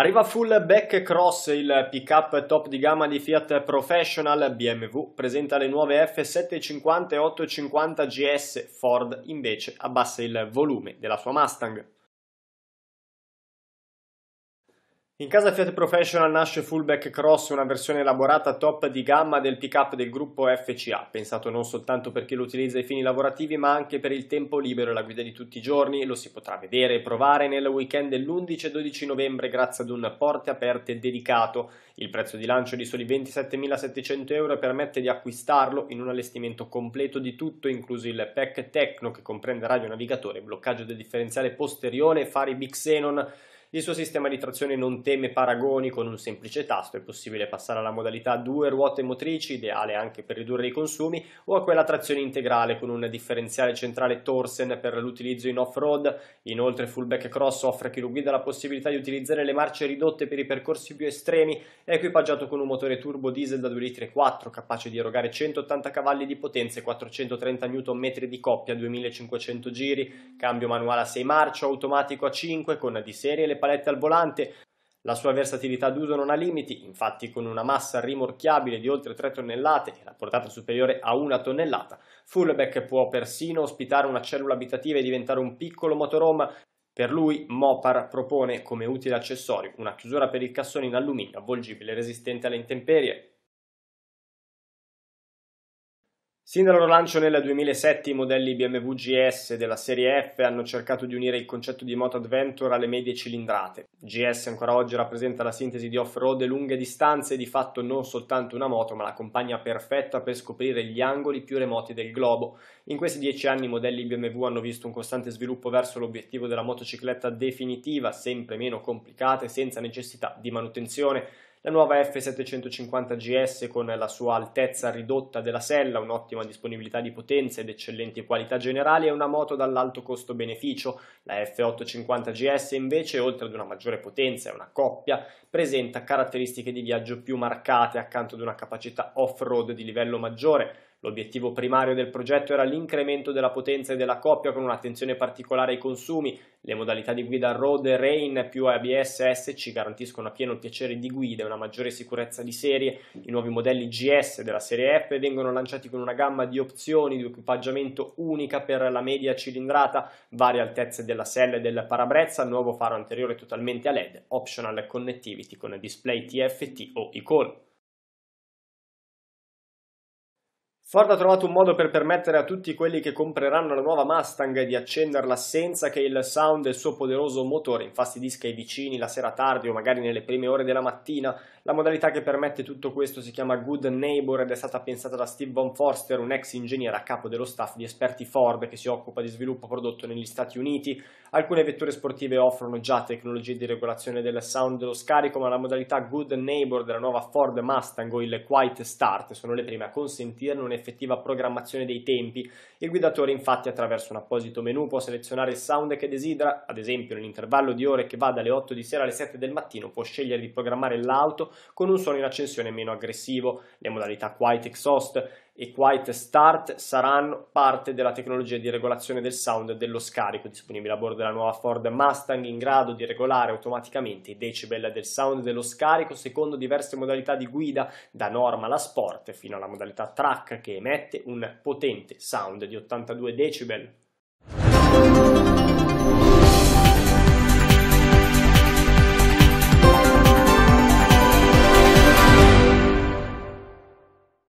Arriva full back cross il pick-up top di gamma di Fiat Professional, BMW presenta le nuove F750 e 850 GS, Ford invece abbassa il volume della sua Mustang. In casa Fiat Professional nasce Fullback Cross, una versione elaborata top di gamma del pick-up del gruppo FCA, pensato non soltanto per chi lo utilizza ai fini lavorativi, ma anche per il tempo libero e la guida di tutti i giorni. Lo si potrà vedere e provare nel weekend dell'11 12 novembre grazie ad un porte aperte dedicato. Il prezzo di lancio è di soli 27.700 euro e permette di acquistarlo in un allestimento completo di tutto, incluso il pack Tecno che comprende radionavigatore, bloccaggio del differenziale posteriore e fari Big Xenon. Il suo sistema di trazione non teme paragoni con un semplice tasto, è possibile passare alla modalità due ruote motrici, ideale anche per ridurre i consumi, o a quella trazione integrale con un differenziale centrale Torsen per l'utilizzo in off-road. Inoltre Fullback Cross offre a chi lo guida la possibilità di utilizzare le marce ridotte per i percorsi più estremi, è equipaggiato con un motore turbo diesel da 2 litri e 4, capace di erogare 180 cavalli di potenza e 430 Nm di coppia, 2500 giri, cambio manuale a 6 marce, automatico a 5 con di serie le palette al volante, la sua versatilità d'uso non ha limiti, infatti con una massa rimorchiabile di oltre 3 tonnellate e la portata superiore a 1 tonnellata, Fullback può persino ospitare una cellula abitativa e diventare un piccolo motorhome. Per lui Mopar propone come utile accessorio una chiusura per il cassone in alluminio avvolgibile e resistente alle intemperie, Sin dal loro lancio nel 2007 i modelli BMW GS della serie F hanno cercato di unire il concetto di moto adventure alle medie cilindrate. GS ancora oggi rappresenta la sintesi di off-road e lunghe distanze e di fatto non soltanto una moto ma la compagna perfetta per scoprire gli angoli più remoti del globo. In questi dieci anni i modelli BMW hanno visto un costante sviluppo verso l'obiettivo della motocicletta definitiva, sempre meno complicata e senza necessità di manutenzione la nuova F750GS con la sua altezza ridotta della sella, un'ottima disponibilità di potenza ed eccellenti qualità generali è una moto dall'alto costo-beneficio. La F850GS invece, oltre ad una maggiore potenza e una coppia, presenta caratteristiche di viaggio più marcate accanto ad una capacità off-road di livello maggiore L'obiettivo primario del progetto era l'incremento della potenza e della coppia con un'attenzione particolare ai consumi. Le modalità di guida Road Rain più ABS SC garantiscono a pieno il piacere di guida e una maggiore sicurezza di serie. I nuovi modelli GS della serie F vengono lanciati con una gamma di opzioni di equipaggiamento unica per la media cilindrata, varie altezze della sella e del parabrezza, nuovo faro anteriore totalmente a LED, optional connectivity con display TFT o call. Ford ha trovato un modo per permettere a tutti quelli che compreranno la nuova Mustang di accenderla senza che il sound del suo poderoso motore infastidisca i vicini la sera tardi o magari nelle prime ore della mattina. La modalità che permette tutto questo si chiama Good Neighbor ed è stata pensata da Steve Von Forster, un ex ingegnere a capo dello staff di esperti Ford che si occupa di sviluppo prodotto negli Stati Uniti. Alcune vetture sportive offrono già tecnologie di regolazione del sound dello scarico, ma la modalità Good Neighbor della nuova Ford Mustang o il Quiet Start sono le prime a consentirne un un'effettiva programmazione dei tempi. Il guidatore infatti attraverso un apposito menu può selezionare il sound che desidera, ad esempio nell'intervallo di ore che va dalle 8 di sera alle 7 del mattino può scegliere di programmare l'auto con un suono in accensione meno aggressivo, le modalità quiet exhaust, e Quiet Start saranno parte della tecnologia di regolazione del sound e dello scarico disponibile a bordo della nuova Ford Mustang in grado di regolare automaticamente i decibel del sound e dello scarico secondo diverse modalità di guida da norma alla sport fino alla modalità track che emette un potente sound di 82 decibel